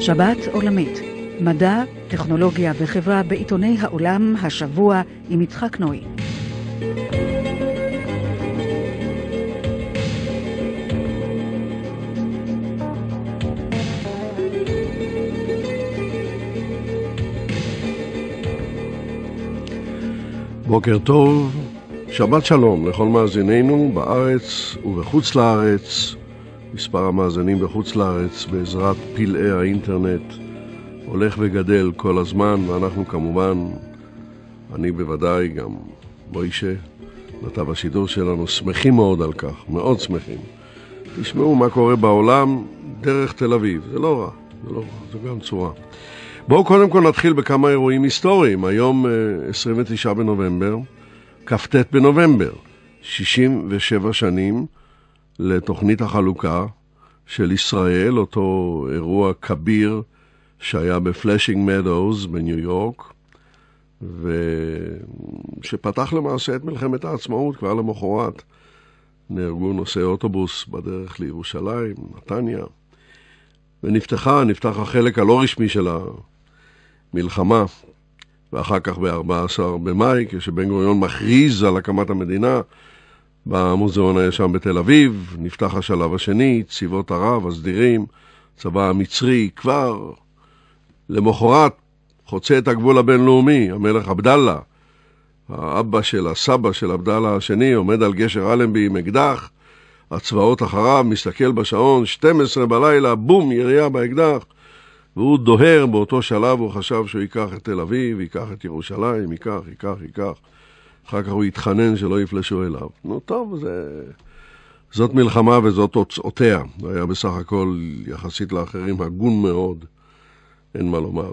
שבת עולמית, מדע, טכנולוגיה וחברה בעיתוני העולם השבוע עם יצחק נוי. בוקר טוב, שבת שלום לכל מאזינינו בארץ ובחוץ לארץ. מספר המאזינים בחוץ לארץ בעזרת פלאי האינטרנט הולך וגדל כל הזמן, ואנחנו כמובן, אני בוודאי, גם מוישה, נתב השידור שלנו, שמחים מאוד על כך, מאוד שמחים. תשמעו מה קורה בעולם דרך תל אביב, זה לא רע, זה לא רע, זה גם צורה. בואו קודם כל נתחיל בכמה אירועים היסטוריים. היום 29 אה, בנובמבר, כ"ט בנובמבר, 67 שנים לתוכנית החלוקה של ישראל, אותו אירוע כביר שהיה בפלאשינג מדאוז בניו יורק, ושפתח למעשה את מלחמת העצמאות כבר למחרת. נהרגו נוסעי אוטובוס בדרך לירושלים, נתניה, ונפתחה, נפתח החלק הלא רשמי של המלחמה, ואחר כך ב-14 במאי, כשבן גוריון מכריז על הקמת המדינה, במוזיאון הישן בתל אביב, נפתח השלב השני, צבאות ערב, הסדירים, צבא המצרי כבר. למחרת חוצה את הגבול הבינלאומי, המלך עבדאללה, האבא של הסבא של עבדאללה השני, עומד על גשר אלנבי עם אקדח, הצבאות אחריו, מסתכל בשעון, 12 בלילה, בום, ירייה באקדח, והוא דוהר, באותו שלב הוא חשב שהוא ייקח את תל אביב, ייקח את ירושלים, ייקח, ייקח, ייקח. אחר כך הוא התחנן שלא יפלשו אליו. נו, טוב, זה... זאת מלחמה וזאת תוצאותיה. זה היה בסך הכל, יחסית לאחרים, הגון מאוד, אין מה לומר.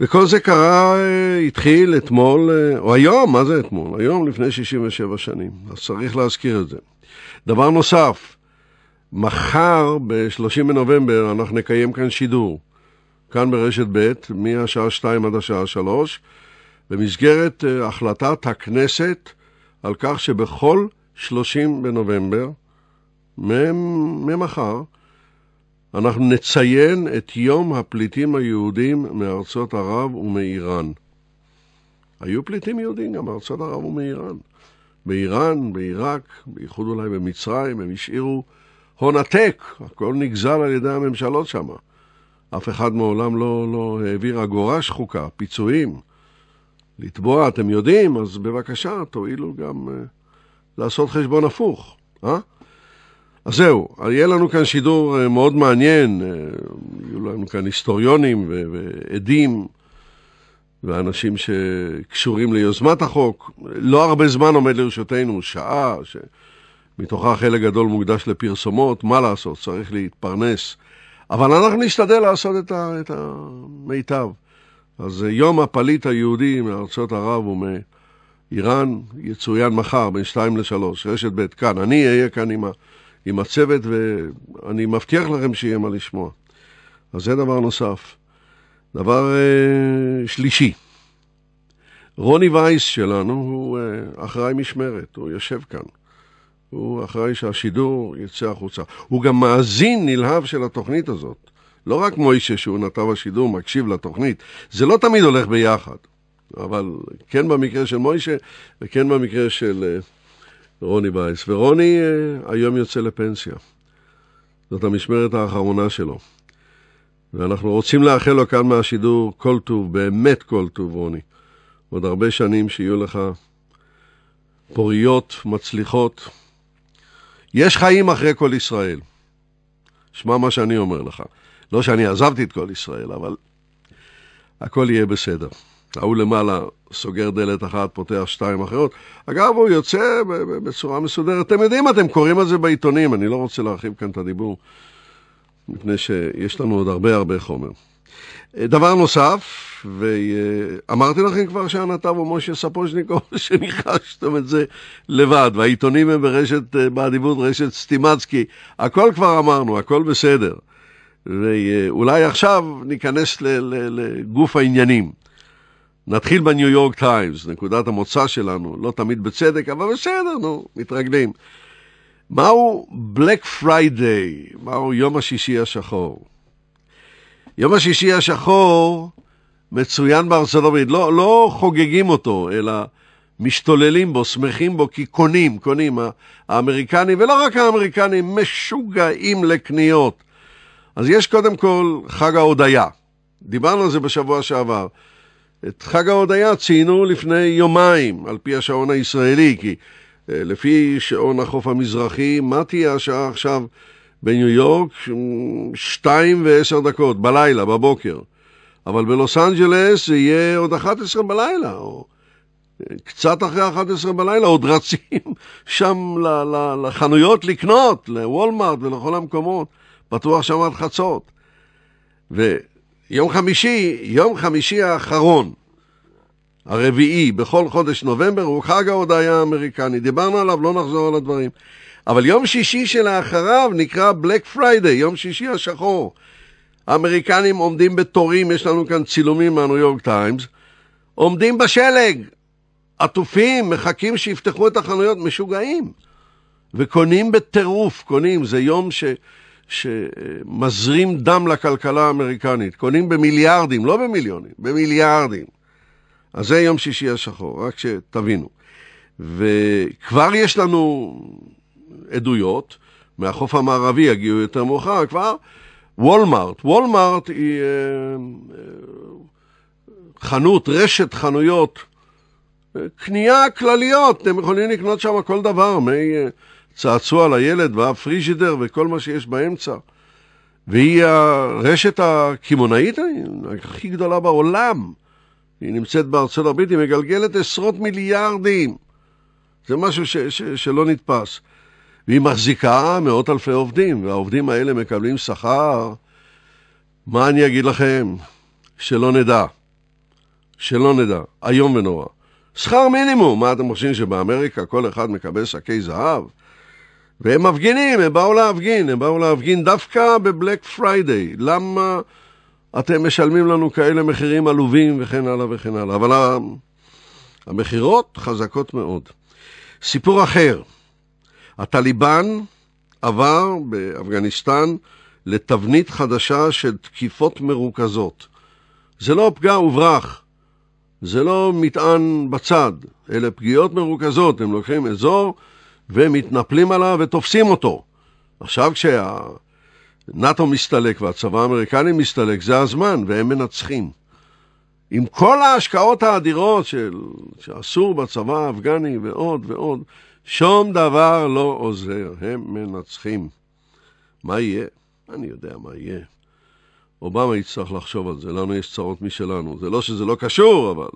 וכל זה קרה, אה, התחיל אתמול, אה, או היום, מה זה אתמול? היום לפני 67 שנים, אז צריך להזכיר את זה. דבר נוסף, מחר, ב-30 בנובמבר, אנחנו נקיים כאן שידור, כאן ברשת ב', מהשעה 2 עד השעה 3, במסגרת אה, החלטת הכנסת על כך שבכל 30 בנובמבר, ממחר, אנחנו נציין את יום הפליטים היהודים מארצות ערב ומאיראן. היו פליטים יהודים גם מארצות ערב ומאיראן. באיראן, בעיראק, בייחוד אולי במצרים, הם השאירו הון עתק, הכל נגזל על ידי הממשלות שם. אף אחד מעולם לא, לא העביר אגורה שחוקה, פיצויים. לתבוע, אתם יודעים, אז בבקשה, תואילו גם אה, לעשות חשבון הפוך, אה? אז זהו, יהיה לנו כאן שידור אה, מאוד מעניין, אה, יהיו לנו כאן היסטוריונים ועדים ואנשים שקשורים ליוזמת החוק. לא הרבה זמן עומד לרשותנו, שעה, שמתוכה חלק גדול מוקדש לפרסומות, מה לעשות, צריך להתפרנס. אבל אנחנו נשתדל לעשות את, המיטב. ה... אז אה, יום הפליט היהודי מארצות ערב ומאיראן יצוין מחר בין 2 ל-3, רשת ב' כאן. אני אהיה כאן עם, ה, עם הצוות ואני מבטיח לכם שיהיה מה לשמוע. אז זה דבר נוסף. דבר אה, שלישי, רוני וייס שלנו הוא אה, אחראי משמרת, הוא יושב כאן. הוא אחראי שהשידור יצא החוצה. הוא גם מאזין נלהב של התוכנית הזאת. לא רק מוישה, שהוא נתב השידור, מקשיב לתוכנית, זה לא תמיד הולך ביחד. אבל כן במקרה של מוישה, וכן במקרה של אה, רוני בייס. ורוני אה, היום יוצא לפנסיה. זאת המשמרת האחרונה שלו. ואנחנו רוצים לאחל לו כאן מהשידור כל טוב, באמת כל טוב, רוני. עוד הרבה שנים שיהיו לך פוריות, מצליחות. יש חיים אחרי כל ישראל. שמע מה שאני אומר לך. לא שאני עזבתי את כל ישראל, אבל הכל יהיה בסדר. ההוא למעלה סוגר דלת אחת, פותח שתיים אחרות. אגב, הוא יוצא בצורה מסודרת. אתם יודעים, אתם קוראים על זה בעיתונים, אני לא רוצה להרחיב כאן את הדיבור, מפני שיש לנו עוד הרבה הרבה חומר. אה, דבר נוסף, ואמרתי לכם כבר שהנתב הוא משה ספוז'ניקוב, שניחשתם את זה לבד, והעיתונים הם ברשת, אה, באדיבות רשת סטימצקי, הכל כבר אמרנו, הכל בסדר. ואולי עכשיו ניכנס לגוף העניינים. נתחיל בניו יורק טיימס, נקודת המוצא שלנו, לא תמיד בצדק, אבל בסדר, נו, מתרגלים. מהו בלק פריידיי? מהו יום השישי השחור? יום השישי השחור מצוין בארצות הברית, לא, לא חוגגים אותו, אלא משתוללים בו, שמחים בו, כי קונים, קונים האמריקנים, ולא רק האמריקנים, משוגעים לקניות. אז יש קודם כל חג ההודיה. דיברנו על זה בשבוע שעבר. את חג ההודיה ציינו לפני יומיים, על פי השעון הישראלי, כי אה, לפי שעון החוף המזרחי, מה תהיה השעה עכשיו בניו יורק? שתיים ועשר דקות, בלילה, בבוקר. אבל בלוס אנג'לס זה יהיה עוד 11 בלילה, או אה, קצת אחרי 11 בלילה, עוד רצים שם לחנויות לקנות, לוולמארט ולכל המקומות. פתוח שם עד חצות. ויום חמישי, יום חמישי האחרון, הרביעי, בכל חודש נובמבר, הוא חג ההודיה האמריקני. דיברנו עליו, לא נחזור על הדברים. אבל יום שישי שלאחריו נקרא בלק Friday, יום שישי השחור. האמריקנים עומדים בתורים, יש לנו כאן צילומים מהניו יורק טיימס, עומדים בשלג, עטופים, מחכים שיפתחו את החנויות, משוגעים. וקונים בטירוף, קונים, זה יום ש... שמזרים דם לכלכלה האמריקנית. קונים במיליארדים, לא במיליונים, במיליארדים. אז זה יום שישי השחור, רק שתבינו. וכבר יש לנו עדויות, מהחוף המערבי יגיעו יותר מאוחר כבר, וולמארט. וולמארט היא אה, אה, חנות, רשת חנויות, אה, קנייה כלליות, הם יכולים לקנות שם כל דבר, מי... צעצוע לילד והפריג'ידר וכל מה שיש באמצע. והיא הרשת הקמעונאית הכי גדולה בעולם. היא נמצאת בארצות הברית, היא מגלגלת עשרות מיליארדים. זה משהו ש, ש, שלא נתפס. והיא מחזיקה מאות אלפי עובדים, והעובדים האלה מקבלים שכר. מה אני אגיד לכם? שלא נדע. שלא נדע. איום ונורא. שכר מינימום, מה אתם חושבים שבאמריקה כל אחד מקבל שקי זהב? והם מפגינים, הם באו להפגין, הם באו להפגין דווקא בבלק פריידיי. למה אתם משלמים לנו כאלה מחירים עלובים וכן הלאה וכן הלאה? אבל המכירות חזקות מאוד. סיפור אחר, הטליבן עבר באפגניסטן לתבנית חדשה של תקיפות מרוכזות. זה לא פגע וברח, זה לא מטען בצד, אלה פגיעות מרוכזות, הם לוקחים אזור ומתנפלים עליו ותופסים אותו. עכשיו כשהנאט"ו מסתלק והצבא האמריקני מסתלק, זה הזמן, והם מנצחים. עם כל ההשקעות האדירות של, שעשו בצבא האפגני ועוד ועוד, שום דבר לא עוזר, הם מנצחים. מה יהיה? אני יודע מה יהיה. אובמה יצטרך לחשוב על זה, לנו יש צרות משלנו. זה לא שזה לא קשור, אבל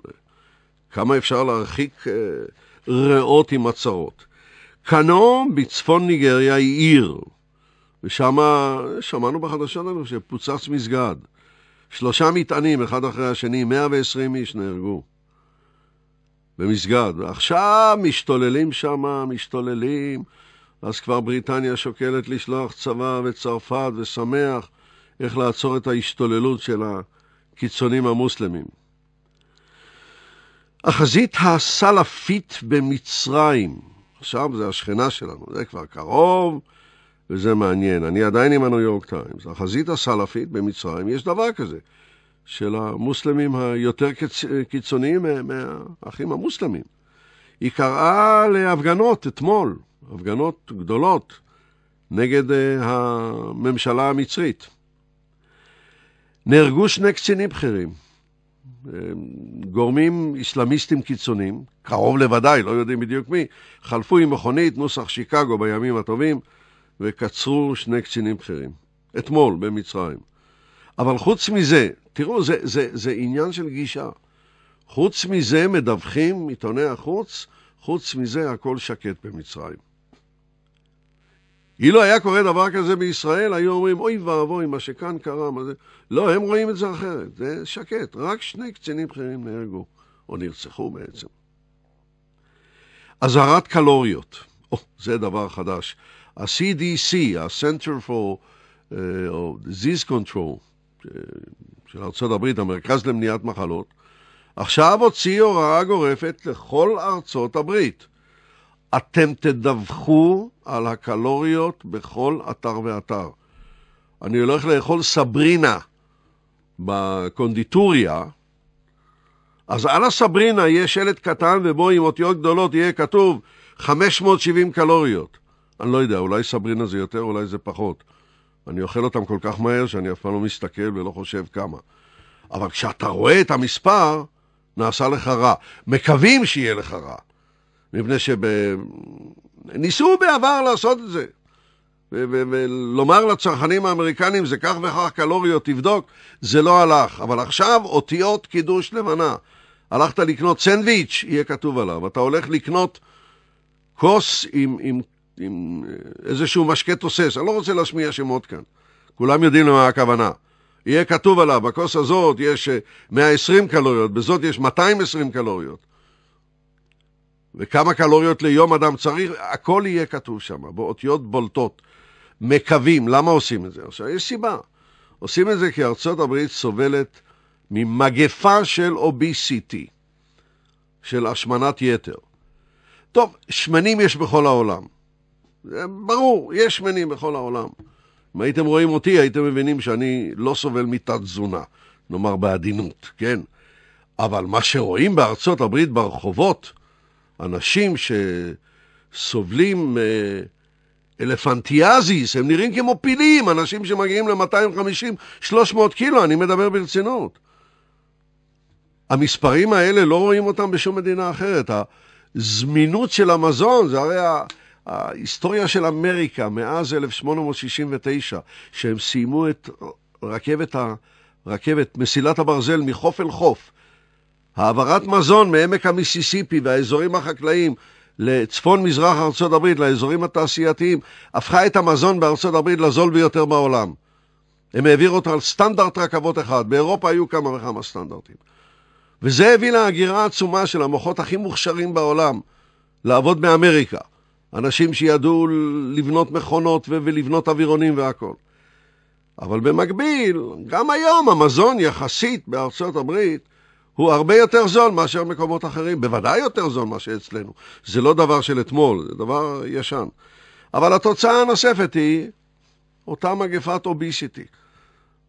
כמה אפשר להרחיק אה, ריאות עם הצרות. קנו בצפון ניגריה היא עיר, ושם שמענו בחדשה לנו שפוצץ מסגד. שלושה מטענים, אחד אחרי השני, 120 איש נהרגו במסגד. עכשיו משתוללים שם, משתוללים, אז כבר בריטניה שוקלת לשלוח צבא וצרפת ושמח איך לעצור את ההשתוללות של הקיצונים המוסלמים. החזית הסלפית במצרים, שם זה השכנה שלנו, זה כבר קרוב וזה מעניין. אני עדיין עם הניו יורק טיימס. החזית הסלפית במצרים, יש דבר כזה, של המוסלמים היותר קצ... קיצוניים מהאחים המוסלמים. היא קראה להפגנות אתמול, הפגנות גדולות, נגד אה, הממשלה המצרית. נהרגו שני קצינים בכירים, אה, גורמים אסלאמיסטים קיצוניים, קרוב לוודאי, לא יודעים בדיוק מי, חלפו עם מכונית נוסח שיקגו בימים הטובים וקצרו שני קצינים בכירים, אתמול במצרים. אבל חוץ מזה, תראו, זה, זה, זה עניין של גישה. חוץ מזה מדווחים עיתוני החוץ, חוץ מזה הכל שקט במצרים. אילו היה קורה דבר כזה בישראל, היו אומרים, אוי ואבוי, מה שכאן קרה, מה זה... לא, הם רואים את זה אחרת, זה שקט, רק שני קצינים בכירים נהרגו, או נרצחו בעצם. אזהרת קלוריות, או, oh, זה דבר חדש. ה-CDC, ה-Center for uh, Disease Control uh, של ארה"ב, המרכז למניעת מחלות, עכשיו הוציא הוראה גורפת לכל ארצות הברית. אתם תדווחו על הקלוריות בכל אתר ואתר. אני הולך לאכול סברינה בקונדיטוריה, אז על הסברינה יהיה שלט קטן ובו עם אותיות גדולות יהיה כתוב 570 קלוריות. אני לא יודע, אולי סברינה זה יותר, אולי זה פחות. אני אוכל אותם כל כך מהר שאני אף פעם לא מסתכל ולא חושב כמה. אבל כשאתה רואה את המספר, נעשה לך רע. מקווים שיהיה לך רע. מפני שניסו שב... בעבר לעשות את זה. ולומר לצרכנים האמריקנים זה כך וכך קלוריות, תבדוק, זה לא הלך. אבל עכשיו אותיות קידוש לבנה. הלכת לקנות סנדוויץ', יהיה כתוב עליו. אתה הולך לקנות כוס עם, עם, עם אה, איזשהו משקה תוסס. אני לא רוצה להשמיע שמות כאן. כולם יודעים למה הכוונה. יהיה כתוב עליו, בכוס הזאת יש 120 אה, קלוריות, בזאת יש 220 קלוריות. וכמה קלוריות ליום אדם צריך, הכל יהיה כתוב שם, באותיות בולטות. מקווים, למה עושים את זה? עכשיו, יש סיבה. עושים את זה כי ארצות הברית סובלת ממגפה של אוביסיטי, של השמנת יתר. טוב, שמנים יש בכל העולם. ברור, יש שמנים בכל העולם. אם הייתם רואים אותי, הייתם מבינים שאני לא סובל מתת-תזונה, נאמר בעדינות, כן? אבל מה שרואים בארצות הברית ברחובות, אנשים שסובלים מאלפנטיאזיס, אה, הם נראים כמו פילים, אנשים שמגיעים ל-250-300 קילו, אני מדבר ברצינות. המספרים האלה, לא רואים אותם בשום מדינה אחרת. הזמינות של המזון, זה הרי ההיסטוריה של אמריקה מאז 1869, שהם סיימו את רכבת, ה... רכבת מסילת הברזל מחוף אל חוף, העברת מזון מעמק המיסיסיפי והאזורים החקלאיים לצפון מזרח ארצות הברית, לאזורים התעשייתיים, הפכה את המזון בארצות הברית לזול ביותר בעולם. הם העבירו אותו על סטנדרט רכבות אחד, באירופה היו כמה וכמה סטנדרטים. וזה הביא להגירה עצומה של המוחות הכי מוכשרים בעולם לעבוד באמריקה. אנשים שידעו לבנות מכונות ולבנות אווירונים והכול. אבל במקביל, גם היום המזון יחסית בארצות הברית הוא הרבה יותר זול מאשר מקומות אחרים, בוודאי יותר זול מאשר אצלנו. זה לא דבר של אתמול, זה דבר ישן. אבל התוצאה הנוספת היא אותה מגפת אוביסיטי.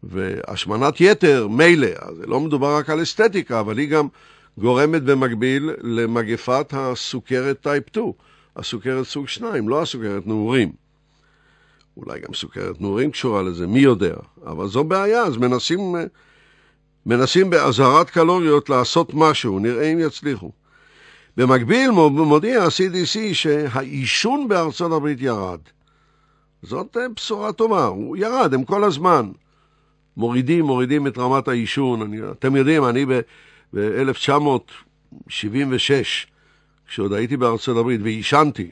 והשמנת יתר, מילא, אז לא מדובר רק על אסתטיקה, אבל היא גם גורמת במקביל למגפת הסוכרת טייפ 2, הסוכרת סוג 2, לא הסוכרת נעורים. אולי גם סוכרת נעורים קשורה לזה, מי יודע, אבל זו בעיה, אז מנסים אה, מנסים באזהרת קלוריות לעשות משהו, נראה אם יצליחו. במקביל מודיע ה-CDC שהעישון בארצות הברית ירד. זאת אה, בשורה טובה, הוא ירד, הם כל הזמן מורידים, מורידים את רמת העישון. אני, אתם יודעים, אני ב-1976, כשעוד הייתי בארצות הברית ועישנתי,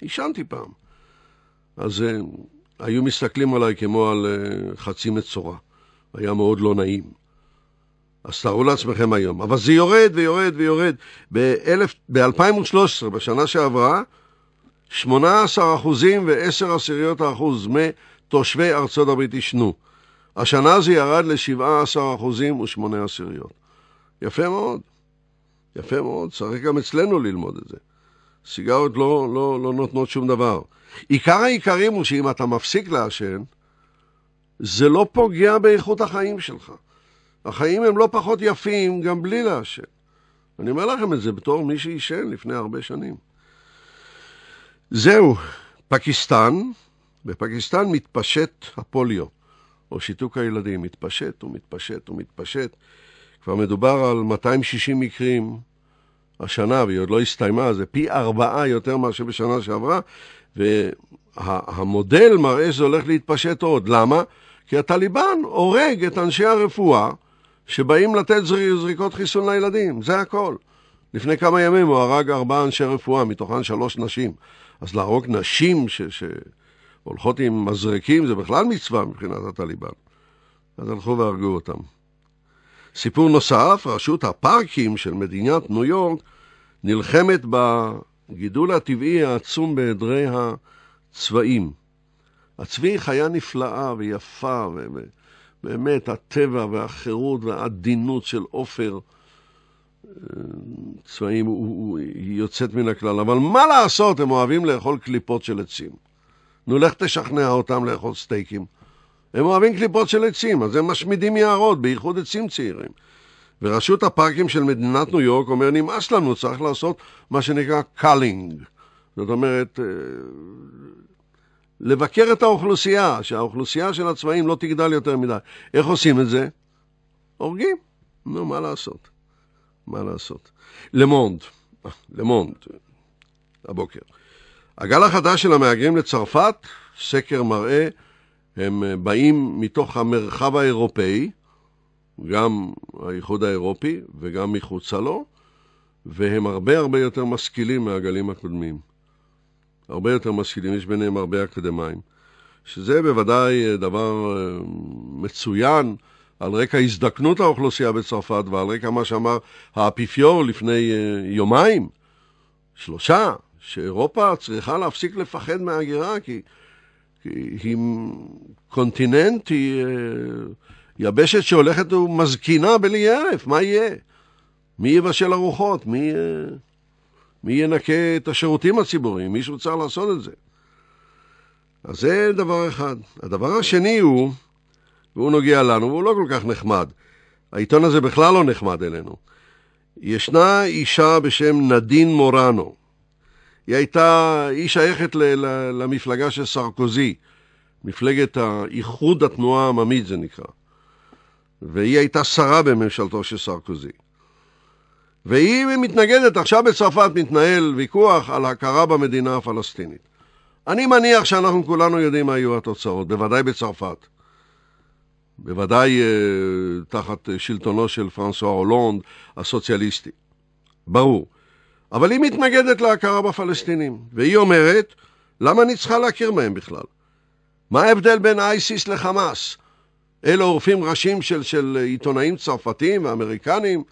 עישנתי פעם, אז הם, אה, היו מסתכלים עליי כמו על אה, חצי מצורע. היה מאוד לא נעים. אז תארו לעצמכם היום. אבל זה יורד ויורד ויורד. ב-2013, בשנה שעברה, 18 אחוזים ו-10 עשיריות האחוז מתושבי ארצות הברית עישנו. השנה זה ירד ל-17 אחוזים ו-8 עשיריות. יפה מאוד. יפה מאוד. צריך גם אצלנו ללמוד את זה. סיגריות לא, לא, לא נותנות שום דבר. עיקר העיקרים הוא שאם אתה מפסיק לעשן, זה לא פוגע באיכות החיים שלך. החיים הם לא פחות יפים גם בלי לעשן. אני אומר לכם את זה בתור מי שעישן לפני הרבה שנים. זהו, פקיסטן, בפקיסטן מתפשט הפוליו, או שיתוק הילדים, מתפשט ומתפשט ומתפשט. כבר מדובר על 260 מקרים השנה, והיא עוד לא הסתיימה, זה פי ארבעה יותר מאשר בשנה שעברה, והמודל וה- מראה שזה הולך להתפשט עוד. למה? כי הטליבן הורג את אנשי הרפואה שבאים לתת זריקות חיסון לילדים, זה הכל. לפני כמה ימים הוא הרג ארבעה אנשי רפואה, מתוכן שלוש נשים. אז להרוג נשים ש... שהולכות עם מזרקים זה בכלל מצווה מבחינת הטליבן. אז הלכו והרגו אותם. סיפור נוסף, רשות הפארקים של מדינת ניו יורק נלחמת בגידול הטבעי העצום בעדרי הצבעים. הצבי היא חיה נפלאה ויפה ו... באמת הטבע והחירות והעדינות של עופר, אה, צבעים, הוא, הוא, היא יוצאת מן הכלל. אבל מה לעשות, הם אוהבים לאכול קליפות של עצים. נו, לך תשכנע אותם לאכול סטייקים. הם אוהבים קליפות של עצים, אז הם משמידים יערות, בייחוד עצים צעירים. ורשות הפארקים של מדינת ניו יורק אומר, נמאס לנו, צריך לעשות מה שנקרא קלינג. זאת אומרת, אה, לבקר את האוכלוסייה, שהאוכלוסייה של הצבאים לא תגדל יותר מדי. איך עושים את זה? הורגים. נו, מה לעשות? מה לעשות? למונד, למונד, הבוקר. הגל החדש של המהגרים לצרפת, סקר מראה, הם אה, באים מתוך המרחב האירופאי, גם האיחוד האירופי וגם מחוצה לו, והם הרבה הרבה יותר משכילים מהגלים הקודמים. הרבה יותר משכילים, יש ביניהם הרבה אקדמאים, שזה בוודאי אה, דבר אה, מצוין על רקע הזדקנות האוכלוסייה בצרפת ועל רקע מה שאמר האפיפיור לפני אה, יומיים, שלושה, שאירופה צריכה להפסיק לפחד מהגירה, כי, כי היא קונטיננט, היא יבשת שהולכת ומזקינה בלי הרף, מה יהיה? מי יבשל ארוחות? מי... מי ינקה את השירותים הציבוריים? מישהו צריך לעשות את זה. אז זה דבר אחד. הדבר השני הוא, והוא נוגע לנו, והוא לא כל כך נחמד. העיתון הזה בכלל לא נחמד אלינו. ישנה אישה בשם נדין מורנו. היא הייתה, היא שייכת ל, ל, למפלגה של סרקוזי, מפלגת איחוד התנועה העממית זה נקרא. והיא הייתה שרה בממשלתו של סרקוזי. והיא מתנגדת, עכשיו בצרפת מתנהל ויכוח על הכרה במדינה הפלסטינית. אני מניח שאנחנו כולנו יודעים מה יהיו התוצאות, בוודאי בצרפת. בוודאי uh, תחת אה, שלטונו של פרנסואה הולונד, הסוציאליסטי. ברור. אבל היא מתנגדת להכרה בפלסטינים, והיא אומרת, למה אני צריכה להכיר בהם בכלל? מה ההבדל בין אייסיס לחמאס? אלה עורפים ראשים של, של אה, עיתונאים צרפתיים ואמריקנים,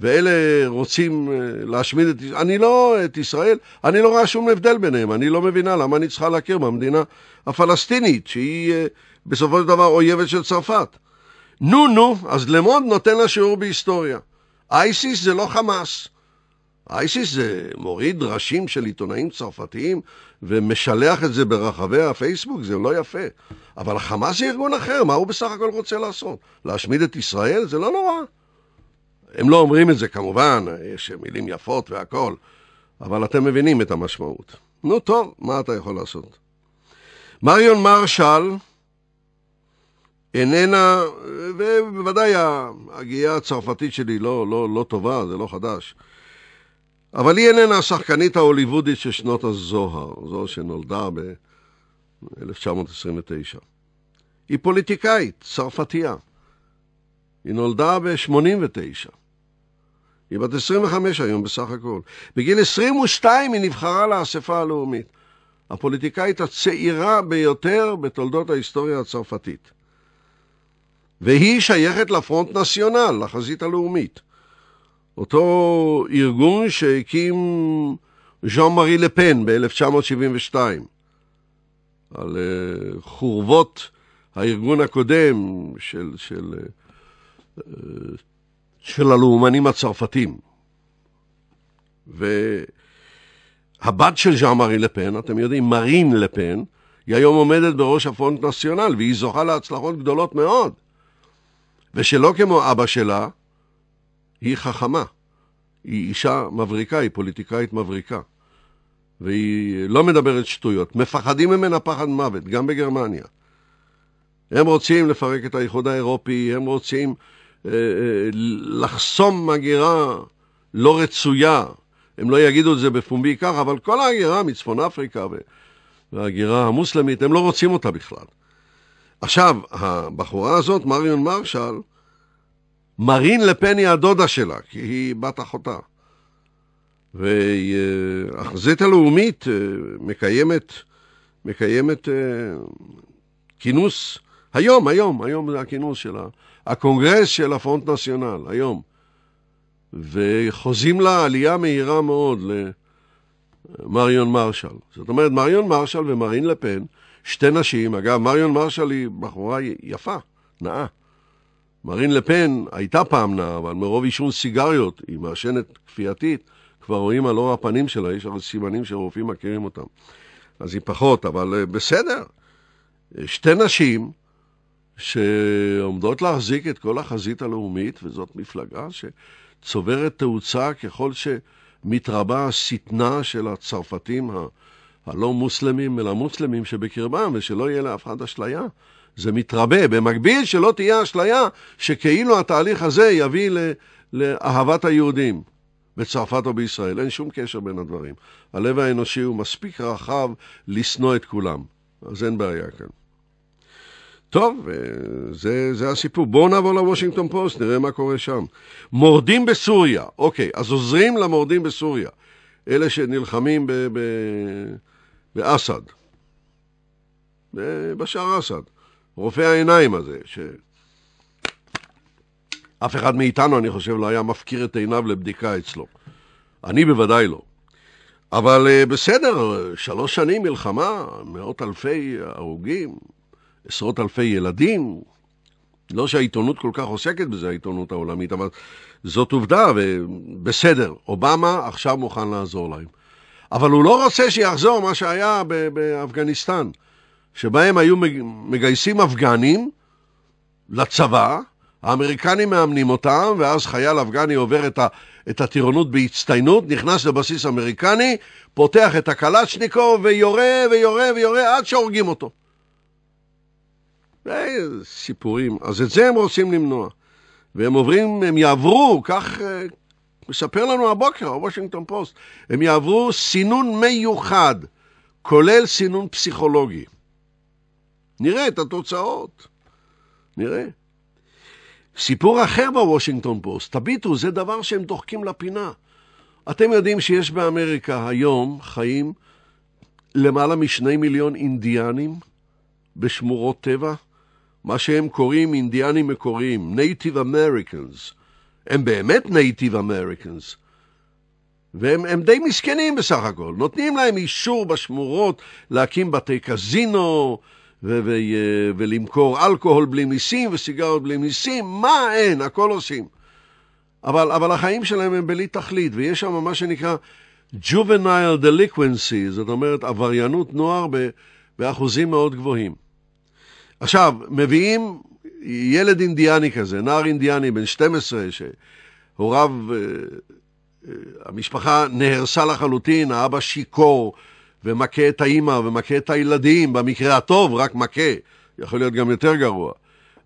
ואלה רוצים אה, להשמיד את ישראל, אני לא את ישראל, אני לא רואה שום הבדל ביניהם, אני לא מבינה למה אני צריכה להכיר במדינה הפלסטינית, שהיא אה, בסופו של דבר אויבת של צרפת. נו נו, אז למוד נותן לה שיעור בהיסטוריה. אייסיס זה לא חמאס. אייסיס זה מוריד ראשים של עיתונאים צרפתיים ומשלח את זה ברחבי הפייסבוק, זה לא יפה. אבל חמאס זה ארגון אחר, מה הוא בסך הכל רוצה לעשות? להשמיד את ישראל? זה לא נורא. לא הם לא אומרים את זה כמובן, יש מילים יפות והכול, אבל אתם מבינים את המשמעות. נו טוב, מה אתה יכול לעשות? מריון מרשל איננה, ובוודאי הגיאה הצרפתית שלי לא, לא, לא טובה, זה לא חדש, אבל היא איננה השחקנית ההוליוודית של שנות הזוהר, זו שנולדה ב-1929. היא פוליטיקאית, צרפתייה. היא נולדה ב-89. היא בת 25 היום בסך הכל. בגיל 22 היא נבחרה לאספה הלאומית. הפוליטיקאית הצעירה ביותר בתולדות ההיסטוריה הצרפתית. והיא שייכת לפרונט נציונל, לחזית הלאומית. אותו ארגון שהקים ז'אן מארי לפן ב-1972, על אה, חורבות הארגון הקודם של, של אה, אה, של הלאומנים הצרפתים. והבת של ז'אן מארי לפן, אתם יודעים, מרין לפן, היא היום עומדת בראש הפרונט נציונל, והיא זוכה להצלחות גדולות מאוד. ושלא כמו אבא שלה, היא חכמה. היא אישה מבריקה, היא פוליטיקאית מבריקה. והיא לא מדברת שטויות. מפחדים ממנה פחד מוות, גם בגרמניה. הם רוצים לפרק את האיחוד האירופי, הם רוצים אה, אה, לחסום הגירה לא רצויה. הם לא יגידו את זה בפומבי ככה, אבל כל ההגירה מצפון אפריקה וההגירה המוסלמית, הם לא רוצים אותה בכלל. עכשיו, הבחורה הזאת, מריון מרשל, מרין לפן היא הדודה שלה, כי היא בת אחותה. והחזית אה, הלאומית מקיימת, מקיימת כינוס, היום, היום, היום זה הכינוס שלה. הקונגרס של הפרונט נציונל, היום. וחוזים לה עלייה מהירה מאוד למריון מרשל. זאת אומרת, מריון מרשל ומרין לפן, שתי נשים, אגב, מריון מרשל היא בחורה יפה, נאה. מרין לפן הייתה פעם נאה, אבל מרוב עישון סיגריות, היא מעשנת כפייתית, כבר רואים על אור הפנים שלה, יש אבל סימנים שרופאים מכירים אותם. אז היא פחות, אבל אה, בסדר. שתי נשים, שעומדות להחזיק את כל החזית הלאומית, וזאת מפלגה שצוברת תאוצה ככל שמתרבה השטנה של הצרפתים ה... הלא מוסלמים אלא מוסלמים שבקרבם, ושלא יהיה לאף אחד אשליה. זה מתרבה. במקביל שלא תהיה אשליה שכאילו התהליך הזה יביא ל... לאהבת היהודים בצרפת או בישראל. אין שום קשר בין הדברים. הלב האנושי הוא מספיק רחב לשנוא את כולם, אז אין בעיה כאן. טוב, אה, זה, זה הסיפור. בואו נעבור לוושינגטון פוסט, נראה מה קורה שם. מורדים בסוריה, אוקיי, אז עוזרים למורדים בסוריה, אלה שנלחמים באסד, בשאר אסד, רופא העיניים הזה, ש... אף אחד מאיתנו, אני חושב, לא היה מפקיר את עיניו לבדיקה אצלו. אני בוודאי לא. אבל אה, בסדר, שלוש שנים מלחמה, מאות אלפי הרוגים, עשרות אלפי ילדים. לא שהעיתונות כל כך עוסקת בזה, העיתונות העולמית, אבל זאת עובדה, ובסדר, אובמה עכשיו מוכן לעזור להם. אבל הוא לא רוצה שיחזור מה שהיה באפגניסטן, שבהם היו מגייסים אפגנים לצבא, האמריקנים מאמנים אותם, ואז חייל אפגני עובר את, ה, את הטירונות בהצטיינות, נכנס לבסיס אמריקני, פותח את הקלצ'ניקו ויורה ויורה ויורה עד שהורגים אותו. אה, סיפורים. אז את זה הם רוצים למנוע. והם עוברים, הם יעברו, כך אה, מספר לנו הבוקר, הוושינגטון פוסט, הם יעברו סינון מיוחד, כולל סינון פסיכולוגי. נראה את התוצאות. נראה. סיפור אחר בוושינגטון פוסט, תביטו, זה דבר שהם דוחקים לפינה. אתם יודעים שיש באמריקה היום חיים למעלה משני מיליון אינדיאנים בשמורות טבע? מה שהם קוראים אינדיאנים מקוריים, Native Americans. הם באמת Native Americans. והם די מסכנים בסך הכל, נותנים להם אישור בשמורות להקים בתי קזינו ו- ו- אה, ולמכור אלכוהול בלי מיסים וסיגרות בלי מיסים, מה אין, הכל עושים. אבל, אבל החיים שלהם הם בלי תכלית, ויש שם מה שנקרא juvenile delinquency, זאת אומרת עבריינות נוער באחוזים מאוד גבוהים. עכשיו, מביאים ילד אינדיאני כזה, נער אינדיאני בן 12, שהוריו, אה, אה, המשפחה נהרסה לחלוטין, האבא שיכור ומכה את האימא ומכה את הילדים, במקרה הטוב רק מכה, יכול להיות גם יותר גרוע.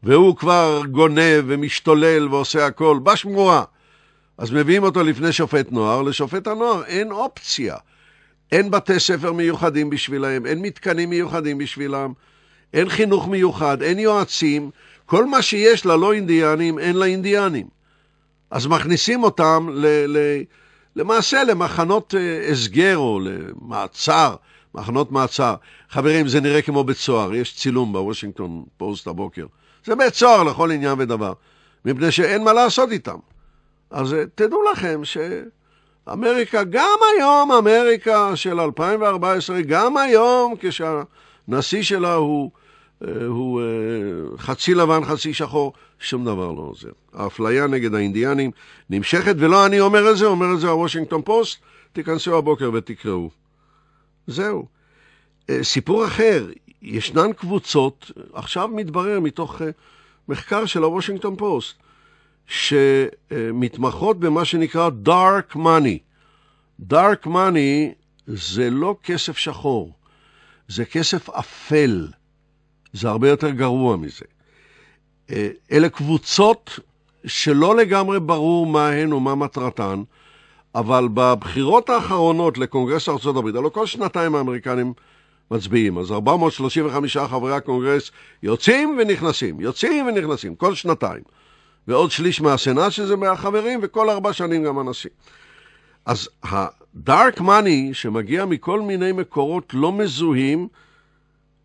והוא כבר גונב ומשתולל ועושה הכל, בשמורה. אז מביאים אותו לפני שופט נוער, לשופט הנוער אין אופציה. אין בתי ספר מיוחדים בשבילם, אין מתקנים מיוחדים בשבילם. אין חינוך מיוחד, אין יועצים, כל מה שיש ללא אינדיאנים, אין לאינדיאנים. אז מכניסים אותם ל, ל, למעשה למחנות אה, הסגר או למעצר, מחנות מעצר. חברים, זה נראה כמו בית סוהר, יש צילום בוושינגטון פוסט הבוקר. זה בית סוהר לכל עניין ודבר, מפני שאין מה לעשות איתם. אז אה, תדעו לכם שאמריקה, גם היום אמריקה של 2014, גם היום כשה... נשיא שלה הוא, אה, הוא אה, חצי לבן, חצי שחור, שום דבר לא עוזר. האפליה נגד האינדיאנים נמשכת, ולא אני אומר את זה, אומר את זה הוושינגטון פוסט, תיכנסו הבוקר ותקראו. זהו. אה, סיפור אחר, ישנן קבוצות, עכשיו מתברר מתוך מחקר של הוושינגטון פוסט, שמתמחות במה שנקרא dark money. dark money זה לא כסף שחור. זה כסף אפל, זה הרבה יותר גרוע מזה. אה, אלה קבוצות שלא לגמרי ברור מה הן ומה מטרתן, אבל בבחירות האחרונות לקונגרס ארה"ב, הלוא כל שנתיים האמריקנים מצביעים, אז 435 חברי הקונגרס יוצאים ונכנסים, יוצאים ונכנסים, כל שנתיים. ועוד שליש מהסנאט שזה מהחברים, וכל ארבע שנים גם הנשיא. אז דארק מאני, שמגיע מכל מיני מקורות לא מזוהים,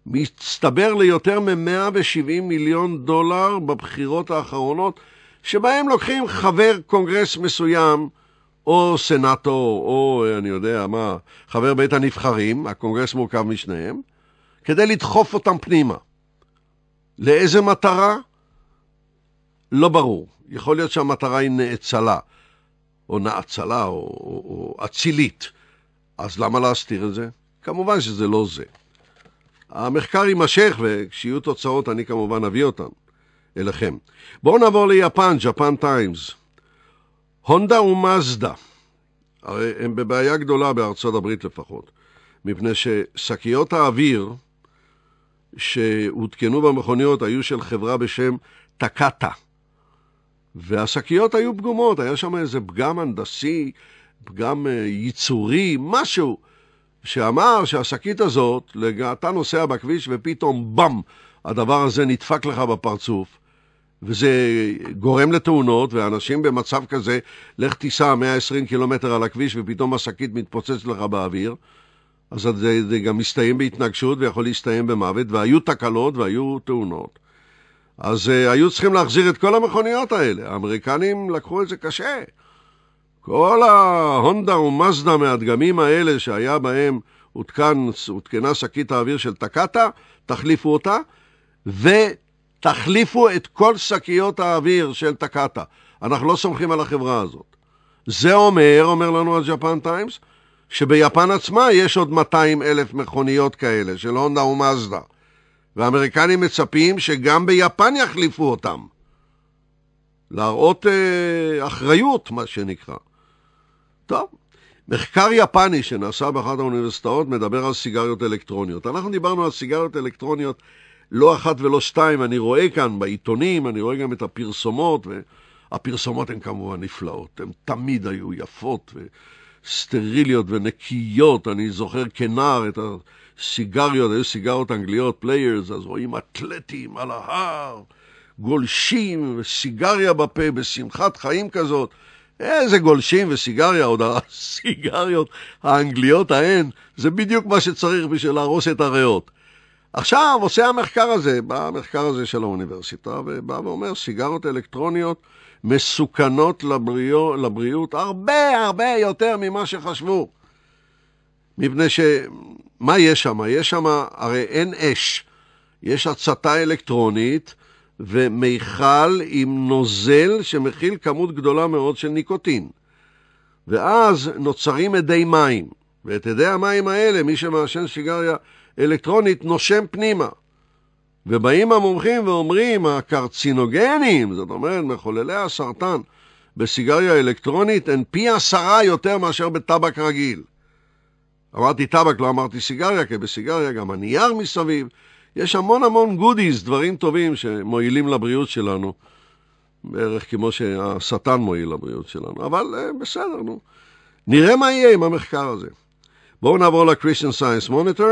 מצטבר ליותר מ-170 מיליון דולר בבחירות האחרונות, שבהם לוקחים חבר קונגרס מסוים, או סנאטור, או אני יודע מה, חבר בית הנבחרים, הקונגרס מורכב משניהם, כדי לדחוף אותם פנימה. לאיזה מטרה? לא ברור. יכול להיות שהמטרה היא נאצלה. או נאצלה, או, או, או אצילית. אז למה להסתיר את זה? כמובן שזה לא זה. המחקר יימשך, וכשיהיו תוצאות אני כמובן אביא אותן אליכם. בואו נעבור ליפן, ג'פן טיימס. הונדה ומאזדה, הרי הם בבעיה גדולה בארצות הברית לפחות, מפני ששקיות האוויר שהותקנו במכוניות היו של חברה בשם טקטה. והשקיות היו פגומות, היה שם איזה פגם הנדסי, פגם אה, ייצורי, משהו, שאמר שהשקית הזאת, אתה נוסע בכביש ופתאום במ, הדבר הזה נדפק לך בפרצוף, וזה גורם לתאונות, ואנשים במצב כזה, לך תיסע 120 קילומטר על הכביש ופתאום השקית מתפוצצת לך באוויר. אז זה, זה גם מסתיים בהתנגשות ויכול להסתיים במוות, והיו תקלות והיו תאונות. אז uh, היו צריכים להחזיר את כל המכוניות האלה. האמריקנים לקחו את זה קשה. כל ההונדה ומזדה מהדגמים האלה שהיה בהם הותקן, הותקנה שקית האוויר של טקטה, תחליפו אותה, ותחליפו את כל שקיות האוויר של טקטה. אנחנו לא סומכים על החברה הזאת. זה אומר, אומר לנו הג'פן טיימס, שביפן עצמה יש עוד 200 אלף מכוניות כאלה של הונדה ומאזדה. והאמריקנים מצפים שגם ביפן יחליפו אותם. להראות אה, אחריות, מה שנקרא. טוב, מחקר יפני שנעשה באחת האוניברסיטאות מדבר על סיגריות אלקטרוניות. אנחנו דיברנו על סיגריות אלקטרוניות לא אחת ולא שתיים, אני רואה כאן בעיתונים, אני רואה גם את הפרסומות, והפרסומות הן כמובן נפלאות, הן תמיד היו יפות וסטריליות ונקיות. אני זוכר כנער את ה... סיגריות, היו סיגריות אנגליות, פליירס, אז רואים אתלטים על ההר, גולשים וסיגריה בפה, בשמחת חיים כזאת. איזה גולשים וסיגריה, עוד הסיגריות האנגליות ההן, זה בדיוק מה שצריך בשביל להרוס את הריאות. עכשיו עושה המחקר הזה, בא המחקר הזה של האוניברסיטה, ובא ואומר, סיגרות אלקטרוניות מסוכנות לבריא, לבריאות הרבה הרבה יותר ממה שחשבו. מפני ש... מה יש שם? יש שם, הרי אין אש, יש הצתה אלקטרונית ומיכל עם נוזל שמכיל כמות גדולה מאוד של ניקוטין. ואז נוצרים אדי מים, ואת אדי המים האלה, מי שמעשן סיגריה אלקטרונית נושם פנימה. ובאים המומחים ואומרים, הקרצינוגנים, זאת אומרת, מחוללי הסרטן, בסיגריה אלקטרונית הן פי עשרה יותר מאשר בטבק רגיל. אמרתי טבק, לא אמרתי סיגריה, כי בסיגריה גם הנייר מסביב. יש המון המון גודיז, דברים טובים שמועילים לבריאות שלנו, בערך כמו שהשטן מועיל לבריאות שלנו, אבל אה, בסדר, נו. נראה מה יהיה עם המחקר הזה. בואו נעבור ל-Christian Science Monitor.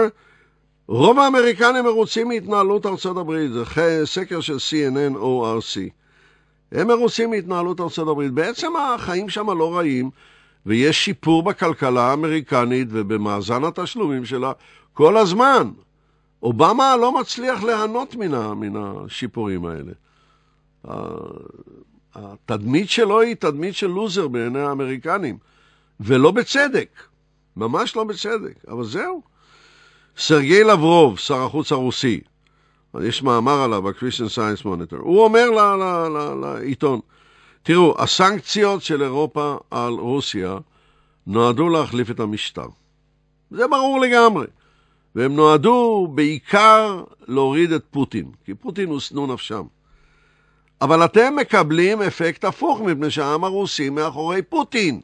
רוב האמריקנים מרוצים מהתנהלות ארצות הברית, זה סקר של CNN-ORC. הם מרוצים מהתנהלות ארצות הברית. בעצם החיים שם לא רעים. ויש שיפור בכלכלה האמריקנית ובמאזן התשלומים שלה כל הזמן. אובמה לא מצליח ליהנות מן, השיפורים האלה. התדמית שלו היא תדמית של לוזר בעיני האמריקנים, ולא בצדק, ממש לא בצדק, אבל זהו. סרגי לברוב, שר החוץ הרוסי, יש מאמר עליו, ה-Christian Science Monitor, הוא אומר לעיתון, לה, לה, לה, תראו, הסנקציות של אירופה על רוסיה נועדו להחליף את המשטר. זה ברור לגמרי. והם נועדו בעיקר להוריד את פוטין, כי פוטין הוא שנוא נפשם. אבל אתם מקבלים אפקט הפוך, מפני שהעם הרוסי מאחורי פוטין.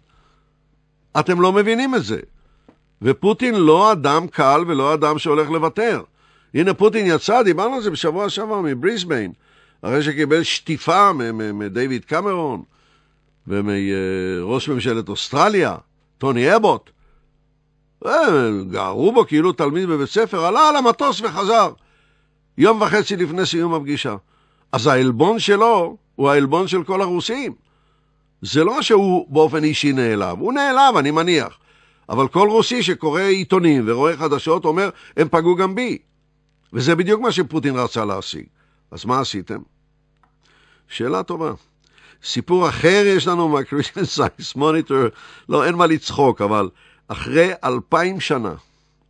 אתם לא מבינים את זה. ופוטין לא אדם קל ולא אדם שהולך לוותר. הנה, פוטין יצא, דיברנו על זה בשבוע שעבר מבריסביין. אחרי שקיבל שטיפה מדייוויד קמרון ומראש ממשלת אוסטרליה, טוני אבוט. גערו בו כאילו תלמיד בבית ספר, עלה על המטוס וחזר יום וחצי לפני סיום הפגישה. אז העלבון שלו הוא העלבון של כל הרוסים. זה לא שהוא באופן אישי נעלב, הוא נעלב, אני מניח. אבל כל רוסי שקורא עיתונים ורואה חדשות אומר, הם פגעו גם בי. וזה בדיוק מה שפוטין רצה להשיג. אז מה עשיתם? שאלה טובה. סיפור אחר יש לנו מהקריסטיאן סייס מוניטור, לא, אין מה לצחוק, אבל אחרי אלפיים שנה,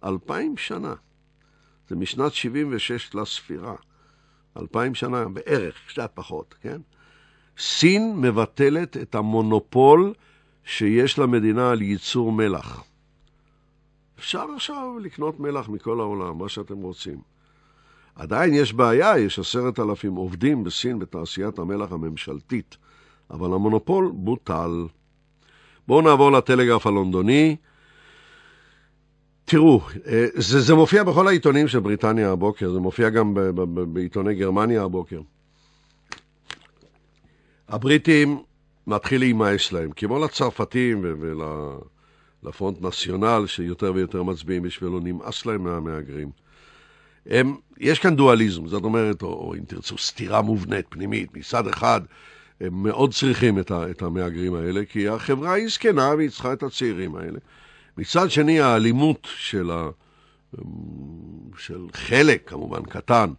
אלפיים שנה, זה משנת 76 לספירה, אלפיים שנה בערך, קצת פחות, כן? סין מבטלת את המונופול שיש למדינה על ייצור מלח. אפשר עכשיו לקנות מלח מכל העולם, מה שאתם רוצים. עדיין יש בעיה, יש עשרת אלפים עובדים בסין בתעשיית המלח הממשלתית, אבל המונופול בוטל. בואו נעבור לטלגרף הלונדוני. תראו, אה, זה, זה מופיע בכל העיתונים של בריטניה הבוקר, זה מופיע גם ב, ב, ב, בעיתוני גרמניה הבוקר. הבריטים מתחיל להימאס להם, כמו לצרפתים ולפרונט נציונל, שיותר ויותר מצביעים בשבילו, נמאס להם מהמהגרים. הם, יש כאן דואליזם, זאת אומרת, או, או אם תרצו, סתירה מובנית, פנימית. מצד אחד, הם מאוד צריכים את, ה, את המהגרים האלה, כי החברה היא זקנה והיא צריכה את הצעירים האלה. מצד שני, האלימות של, ה, אמ, של חלק, כמובן, קטן,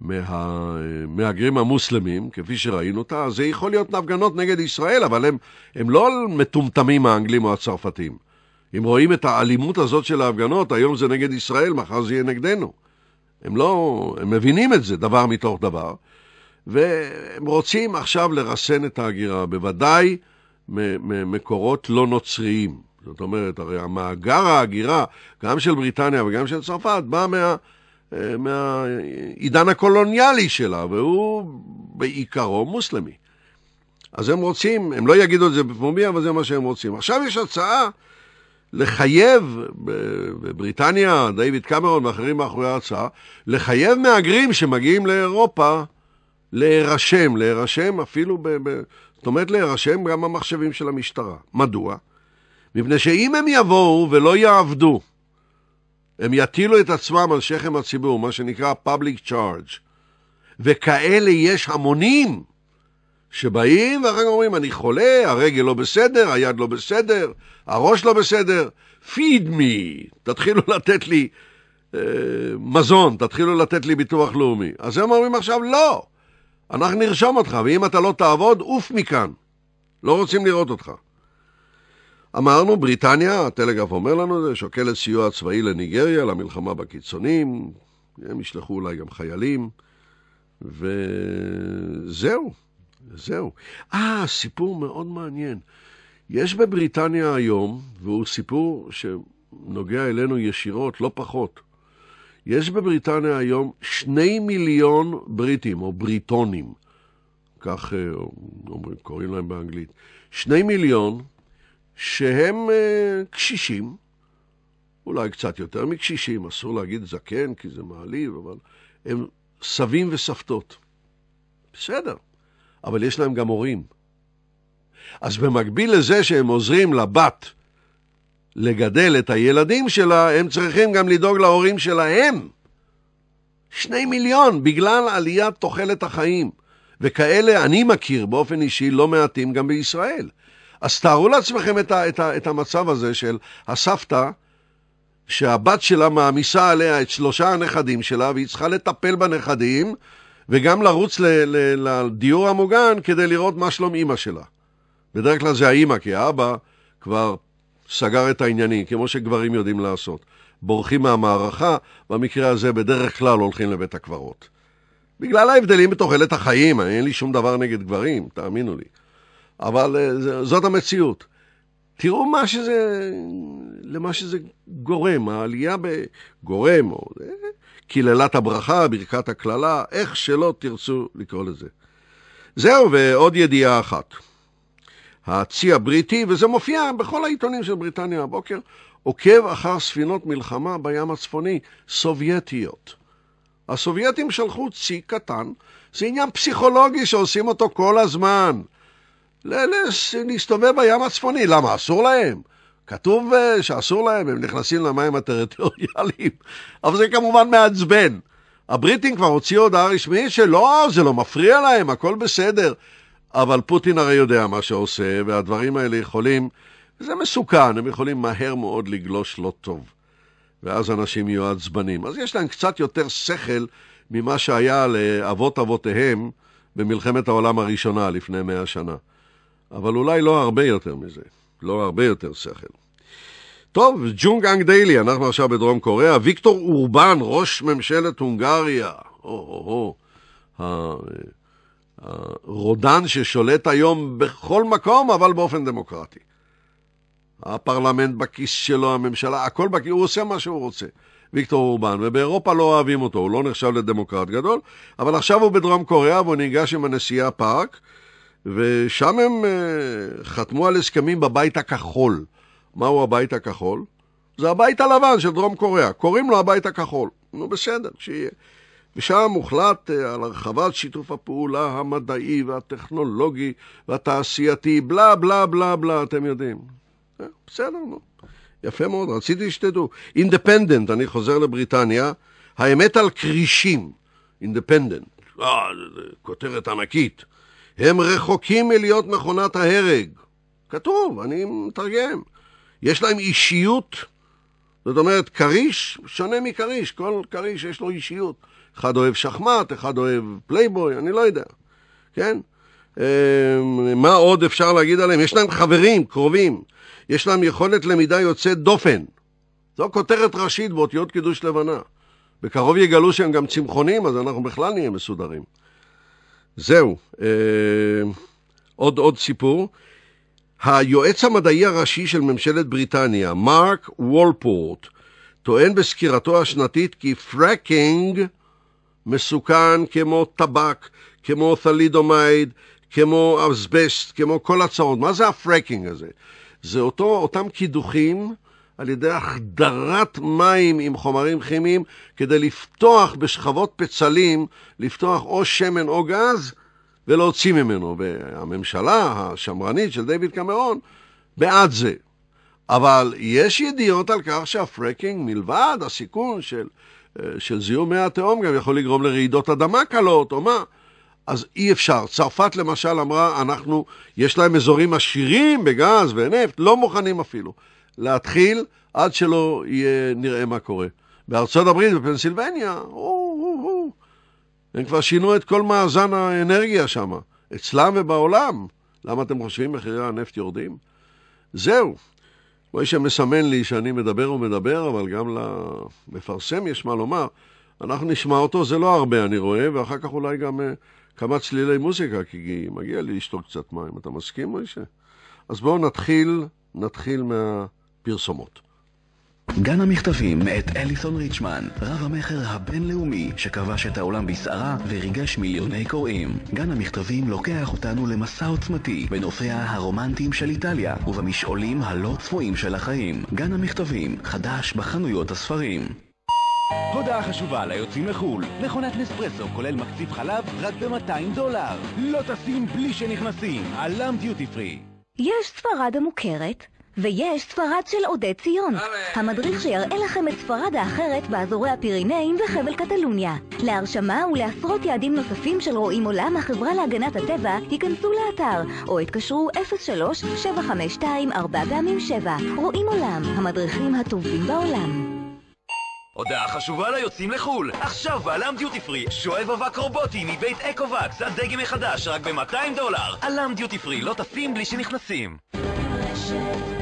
מהמהגרים המוסלמים, כפי שראינו אותה, זה יכול להיות הפגנות נגד ישראל, אבל הם, הם לא מטומטמים האנגלים או הצרפתים. אם רואים את האלימות הזאת של ההפגנות, היום זה נגד ישראל, מחר זה יהיה נגדנו. הם לא, הם מבינים את זה, דבר מתוך דבר, והם רוצים עכשיו לרסן את ההגירה, בוודאי ממקורות לא נוצריים. זאת אומרת, הרי המאגר ההגירה, גם של בריטניה וגם של צרפת, בא מה, אה, מהעידן הקולוניאלי שלה, והוא בעיקרו מוסלמי. אז הם רוצים, הם לא יגידו את זה בפומבי, אבל זה מה שהם רוצים. עכשיו יש הצעה לחייב, בבריטניה, דיוויד קמרון ואחרים מאחורי ההצעה, לחייב מהגרים שמגיעים לאירופה להירשם, להירשם אפילו, ב, ב, זאת אומרת להירשם גם במחשבים של המשטרה. מדוע? מפני שאם הם יבואו ולא יעבדו, הם יטילו את עצמם על שכם הציבור, מה שנקרא public charge, וכאלה יש המונים. שבאים ואחר כך אומרים, אני חולה, הרגל לא בסדר, היד לא בסדר, הראש לא בסדר, פיד מי, תתחילו לתת לי אה, מזון, תתחילו לתת לי ביטוח לאומי. אז הם אומרים עכשיו, לא, אנחנו נרשום אותך, ואם אתה לא תעבוד, עוף מכאן. לא רוצים לראות אותך. אמרנו, בריטניה, הטלגרף אומר לנו זה, שוקלת סיוע צבאי לניגריה, למלחמה בקיצונים, הם ישלחו אולי גם חיילים, וזהו. זהו. אה, סיפור מאוד מעניין. יש בבריטניה היום, והוא סיפור שנוגע אלינו ישירות, לא פחות. יש בבריטניה היום שני מיליון בריטים, או בריטונים, כך אה, אומרים, קוראים להם באנגלית. שני מיליון שהם אה, קשישים, אולי קצת יותר מקשישים, אסור להגיד זקן כי זה מעליב, אבל הם סבים וסבתות. בסדר. אבל יש להם גם הורים. אז במקביל לזה שהם עוזרים לבת לגדל את הילדים שלה, הם צריכים גם לדאוג להורים שלהם. שני מיליון בגלל עליית תוחלת החיים. וכאלה אני מכיר באופן אישי לא מעטים גם בישראל. אז תארו לעצמכם את, ה, את, ה, את המצב הזה של הסבתא, שהבת שלה מעמיסה עליה את שלושה הנכדים שלה, והיא צריכה לטפל בנכדים, וגם לרוץ לדיור המוגן כדי לראות מה שלום אימא שלה. בדרך כלל זה האימא, כי האבא כבר סגר את העניינים, כמו שגברים יודעים לעשות. בורחים מהמערכה, במקרה הזה בדרך כלל הולכים לבית הקברות. בגלל ההבדלים בתוחלת החיים, אין לי שום דבר נגד גברים, תאמינו לי. אבל אה, זאת המציאות. תראו מה שזה, למה שזה גורם, העלייה בגורם, או אה, קללת הברכה, ברכת הקללה, איך שלא תרצו לקרוא לזה. זהו, ועוד ידיעה אחת. הצי הבריטי, וזה מופיע בכל העיתונים של בריטניה הבוקר, עוקב אחר ספינות מלחמה בים הצפוני, סובייטיות. הסובייטים שלחו צי קטן, זה עניין פסיכולוגי שעושים אותו כל הזמן. להסתובב בים הצפוני, למה אסור להם? כתוב אה, שאסור להם, הם נכנסים למים הטריטוריאליים, אבל זה כמובן מעצבן. הבריטים כבר הוציאו הודעה רשמית שלא, זה לא מפריע להם, הכל בסדר. אבל פוטין הרי יודע מה שעושה, והדברים האלה יכולים, זה מסוכן, הם יכולים מהר מאוד לגלוש לא טוב. ואז אנשים יהיו עצבנים. אז יש להם קצת יותר שכל ממה שהיה לאבות אבותיהם במלחמת העולם הראשונה לפני מאה שנה. אבל אולי לא הרבה יותר מזה. לא הרבה יותר שכל. טוב, ג'ונג אנג דיילי, אנחנו עכשיו בדרום קוריאה. ויקטור אורבן, ראש ממשלת הונגריה. או-או-או. הרודן ששולט היום בכל מקום, אבל באופן דמוקרטי. הפרלמנט בכיס שלו, הממשלה, הכל בכיס, הוא עושה מה שהוא רוצה. ויקטור אורבן, ובאירופה לא אוהבים אותו, הוא לא נחשב לדמוקרט גדול, אבל עכשיו הוא בדרום קוריאה והוא ניגש עם הנשיאה פארק, ושם הם אה, חתמו על הסכמים בבית הכחול. מהו הבית הכחול? זה הבית הלבן של דרום קוריאה, קוראים לו הבית הכחול. נו בסדר, שיהיה. ושם הוחלט אה, על הרחבת שיתוף הפעולה המדעי והטכנולוגי והתעשייתי, בלה בלה בלה בלה, אתם יודעים. אה, בסדר, נו. יפה מאוד, רציתי שתדעו. אינדפנדנט, אני חוזר לבריטניה, האמת על כרישים, אינדפנדנט. אה, כותרת ענקית. הם רחוקים מלהיות מכונת ההרג. כתוב, אני מתרגם. יש להם אישיות, זאת אומרת, כריש שונה מכריש, כל כריש יש לו אישיות. אחד אוהב שחמט, אחד אוהב פלייבוי, אני לא יודע, כן? אמ, מה עוד אפשר להגיד עליהם? יש להם חברים, קרובים. יש להם יכולת למידה יוצאת דופן. זו כותרת ראשית באותיות קידוש לבנה. בקרוב יגלו שהם גם צמחונים, אז אנחנו בכלל נהיה מסודרים. זהו, אה, עוד, עוד סיפור. היועץ המדעי הראשי של ממשלת בריטניה, מרק וולפורט, טוען בסקירתו השנתית כי פרקינג מסוכן כמו טבק, כמו תלידומייד, כמו אסבסט, כמו כל הצעות. מה זה הפרקינג הזה? זה אותו, אותם קידוחים על ידי החדרת מים עם חומרים כימיים כדי לפתוח בשכבות פצלים, לפתוח או שמן או גז ולהוציא ממנו. והממשלה השמרנית של דיוויד קמרון בעד זה. אבל יש ידיעות על כך שהפרקינג, מלבד הסיכון של, אה, של זיהום מי התהום, גם יכול לגרום לרעידות אדמה קלות או מה. אז אי אפשר. צרפת למשל אמרה, אנחנו, יש להם אזורים עשירים בגז ונפט, לא מוכנים אפילו. להתחיל עד שלא יהיה, נראה מה קורה. בארצות הברית, בפנסילבניה, או, או, או, הם כבר שינו את כל מאזן האנרגיה שם, אצלם ובעולם. למה אתם חושבים מחירי הנפט יורדים? זהו. רואה שמסמן לי שאני מדבר ומדבר, אבל גם למפרסם יש מה לומר. אנחנו נשמע אותו, זה לא הרבה, אני רואה, ואחר כך אולי גם אה, כמה צלילי מוזיקה, כי מגיע לי לשתוק קצת מים. אתה מסכים, מוישה? אז בואו נתחיל, נתחיל מה... פרסומות. גן המכתבים מאת אליסון ריצ'מן, רב המכר הבינלאומי שכבש את העולם בסערה וריגש מיליוני קוראים. גן המכתבים לוקח אותנו למסע עוצמתי בנופיה הרומנטיים של איטליה ובמשעולים הלא צפויים של החיים. גן המכתבים, חדש בחנויות הספרים. הודעה חשובה ליוצאים לחו"ל. מכונת נספרסו כולל מקציב חלב רק ב-200 דולר. לא טסים בלי שנכנסים. עלם דיוטי פרי. יש ספרד המוכרת? ויש ספרד של עודד ציון, המדריך שיראה לכם את ספרד האחרת באזורי הפירינאים וחבל קטלוניה. להרשמה ולעשרות יעדים נוספים של רועים עולם החברה להגנת הטבע, היכנסו לאתר, או התקשרו 03-752-4 7. רועים עולם, המדריכים הטובים בעולם. הודעה חשובה ליוצאים לחו"ל! עכשיו בעלם דיוטי פרי שואב אבק רובוטי מבית אקו-וקס, הדגם החדש, רק ב-200 דולר! עלם דיוטי פרי לא טסים בלי שנכנסים. רשת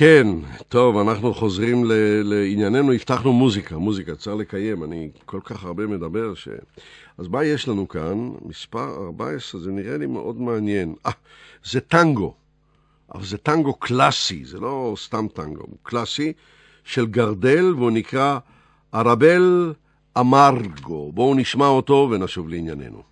כן, טוב, אנחנו חוזרים ל, לענייננו, הבטחנו מוזיקה, מוזיקה, צריך לקיים, אני כל כך הרבה מדבר ש... אז מה יש לנו כאן? מספר 14, זה נראה לי מאוד מעניין. אה, זה טנגו, אבל זה טנגו קלאסי, זה לא סתם טנגו, הוא קלאסי של גרדל, והוא נקרא ארבל אמרגו. בואו נשמע אותו ונשוב לענייננו.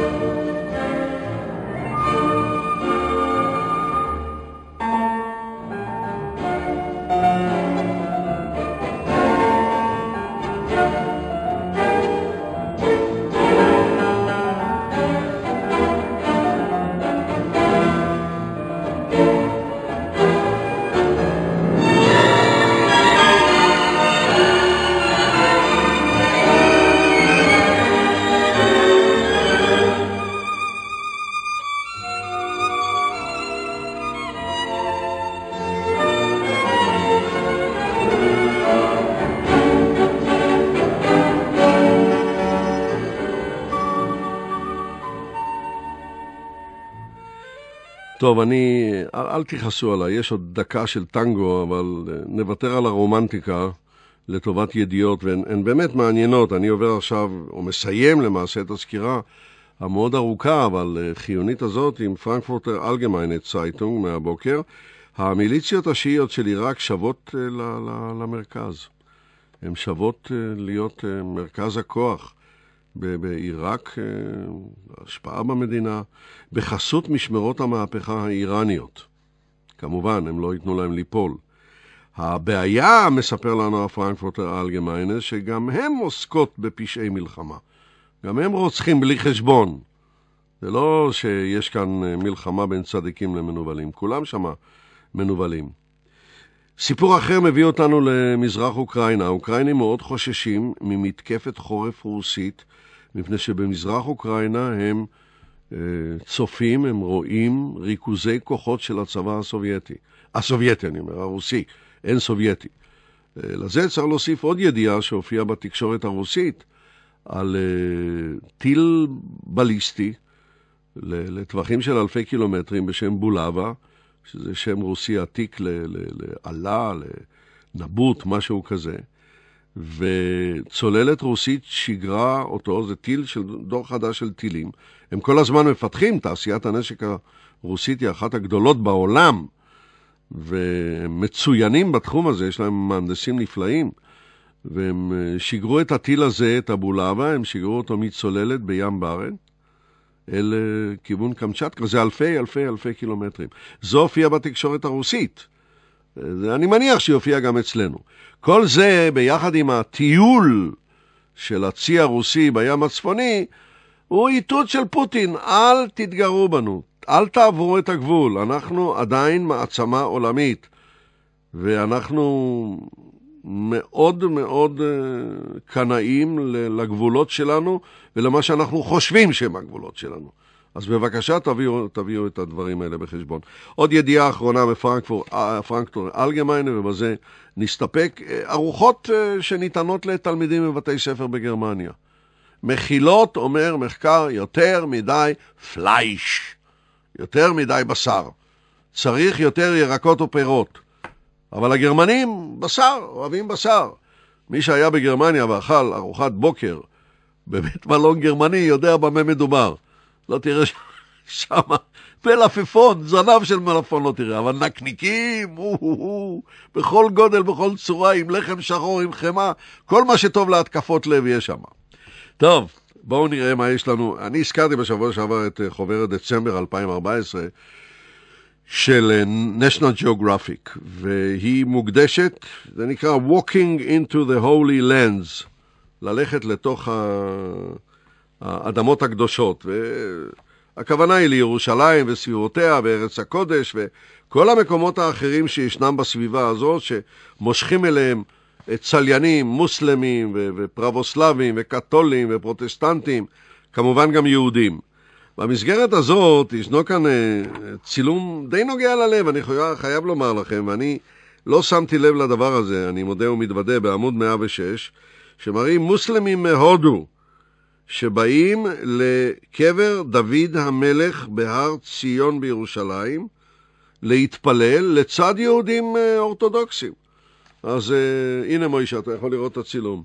Thank you. טוב, אני... אל תכעסו עליי, יש עוד דקה של טנגו, אבל אה, נוותר על הרומנטיקה לטובת ידיעות, והן, והן באמת מעניינות. אני עובר עכשיו, או מסיים למעשה את הסקירה המאוד ארוכה, אבל אה, חיונית הזאת, עם פרנקפורטר אלגמיינט צייטונג מהבוקר. המיליציות השיעיות של עיראק שוות אה, למרכז. הן שוות להיות מרכז הכוח. בעיראק, אה, השפעה במדינה, בחסות משמרות המהפכה האיראניות. כמובן, הם לא ייתנו להם ליפול. הבעיה, מספר לנו הפרנקפורטר אלגמיינס, שגם הם עוסקות בפשעי מלחמה. גם הם רוצחים בלי חשבון. זה לא שיש כאן אה, מלחמה בין צדיקים למנוולים, כולם שם מנוולים. סיפור אחר מביא אותנו למזרח אוקראינה. האוקראינים מאוד חוששים ממתקפת חורף רוסית מפני שבמזרח אוקראינה הם אה, צופים, הם רואים ריכוזי כוחות של הצבא הסובייטי. הסובייטי, אני אומר, הרוסי, אין סובייטי. אה, לזה צריך להוסיף עוד ידיעה שהופיעה בתקשורת הרוסית על אה, טיל בליסטי לטווחים של אלפי קילומטרים בשם בולאבה, שזה שם רוסי עתיק לאלה, לנבוט, משהו כזה. וצוללת רוסית שיגרה אותו, זה טיל של דור חדש של טילים. הם כל הזמן מפתחים, תעשיית הנשק הרוסית היא אחת הגדולות בעולם, והם מצוינים בתחום הזה, יש להם מהנדסים נפלאים. והם אה, שיגרו את הטיל הזה, את הבולאבה, הם שיגרו אותו מצוללת בים בארן אל אה, כיוון קמצ'טקה, זה אלפי אלפי אלפי קילומטרים. זה הופיע בתקשורת הרוסית. אני מניח שיופיע גם אצלנו. כל זה ביחד עם הטיול של הצי הרוסי בים הצפוני, הוא איתות של פוטין, אל תתגרו בנו, אל תעברו את הגבול, אנחנו עדיין מעצמה עולמית, ואנחנו מאוד מאוד אה, קנאים לגבולות שלנו ולמה שאנחנו חושבים שהם הגבולות שלנו. אז בבקשה תביאו, תביאו את הדברים האלה בחשבון. עוד ידיעה אחרונה מפרנקטור אה, אלגמיינר, ובזה נסתפק. אה, ארוחות אה, שניתנות לתלמידים בבתי ספר בגרמניה. מחילות, אומר מחקר, יותר מדי פלייש, יותר מדי בשר. צריך יותר ירקות ופירות. אבל הגרמנים, בשר, אוהבים בשר. מי שהיה בגרמניה ואכל ארוחת בוקר בבית מלון גרמני יודע במה מדובר. לא תראה שם מלפפון, זנב של מלפפון לא תראה, אבל נקניקים, או-הו-הו, בכל גודל, בכל צורה, עם לחם שחור, עם חמאה, כל מה שטוב להתקפות לב יהיה שם. טוב, בואו נראה מה יש לנו. אני הזכרתי בשבוע שעבר את אה, חוברת דצמבר 2014 של אה, national geographic, והיא מוקדשת, זה נקרא Walking into the Holy Lands, ללכת לתוך ה... האדמות הקדושות. והכוונה היא לירושלים וסביבותיה וארץ הקודש וכל המקומות האחרים שישנם בסביבה הזאת, שמושכים אליהם צליינים, מוסלמים ופרבוסלבים וקתולים ופרוטסטנטים, כמובן גם יהודים. במסגרת הזאת ישנו כאן אה, צילום די נוגע ללב, אני חייב לומר לכם, ואני לא שמתי לב לדבר הזה, אני מודה ומתוודה, בעמוד 106, שמראים מוסלמים מהודו. שבאים לקבר דוד המלך בהר ציון בירושלים להתפלל לצד יהודים אה, אורתודוקסים. אז uh, הנה מוישה, אתה יכול לראות את הצילום.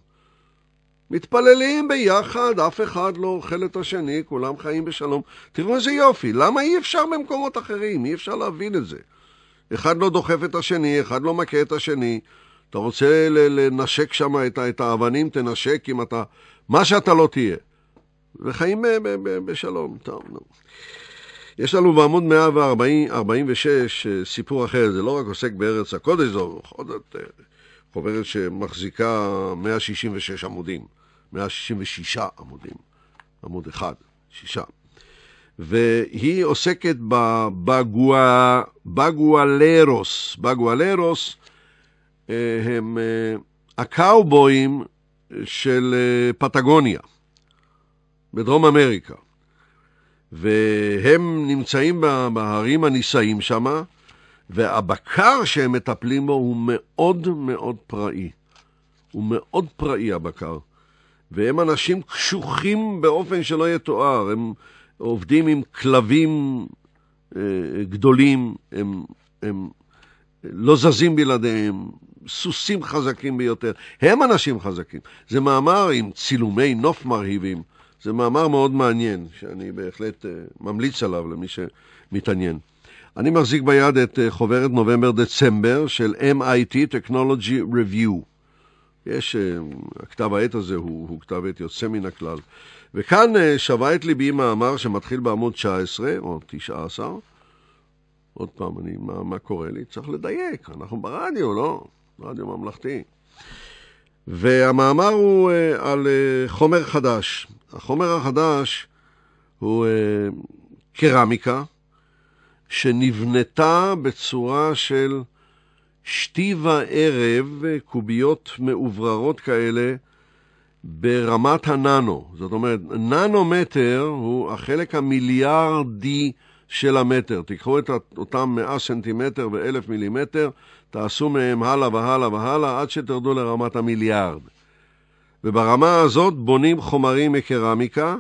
מתפללים ביחד, אף אחד לא אוכל את השני, כולם חיים בשלום. תראו איזה יופי, למה אי אפשר במקומות אחרים? אי אפשר להבין את זה. אחד לא דוחף את השני, אחד לא מכה את השני. אתה רוצה לנשק שם את, את האבנים, תנשק אם אתה... מה שאתה לא תהיה. וחיים אה, בשלום. טוב, נו. יש לנו בעמוד 146 אה, סיפור אחר, זה לא רק עוסק בארץ הקודש, זו בכל זאת אה, חוברת שמחזיקה 166 עמודים, 166 עמודים, עמוד אחד, שישה. והיא עוסקת בבגואלרוס. בגואלרוס הם הקאובויים של פטגוניה. בדרום אמריקה. והם נמצאים בהרים הנישאים שם, והבקר שהם מטפלים בו הוא מאוד מאוד פראי. הוא מאוד פראי הבקר. והם אנשים קשוחים באופן שלא יתואר. הם עובדים עם כלבים אה, גדולים, הם, הם לא זזים בלעדיהם, סוסים חזקים ביותר. הם אנשים חזקים. זה מאמר עם צילומי נוף מרהיבים. זה מאמר מאוד מעניין, שאני בהחלט אה, ממליץ עליו למי שמתעניין. אני מחזיק ביד את אה, חוברת נובמבר-דצמבר של MIT Technology Review. יש, אה, כתב העת הזה הוא, הוא כתב עת יוצא מן הכלל. וכאן שווה את ליבי מאמר שמתחיל בעמוד 19, או 19. עוד פעם, אני, מה, מה קורה לי? צריך לדייק, אנחנו ברדיו, לא? רדיו ממלכתי. והמאמר הוא על חומר חדש, החומר החדש הוא אה, קרמיקה שנבנתה בצורה של שתי וערב, קוביות מאובררות כאלה, ברמת הננו. זאת אומרת, ננומטר הוא החלק המיליארדי של המטר. תיקחו את אותם 100 סנטימטר ואלף מילימטר, תעשו מהם הלאה והלאה והלאה, עד שתרדו לרמת המיליארד. וברמה הזאת בונים חומרים מקרמיקה,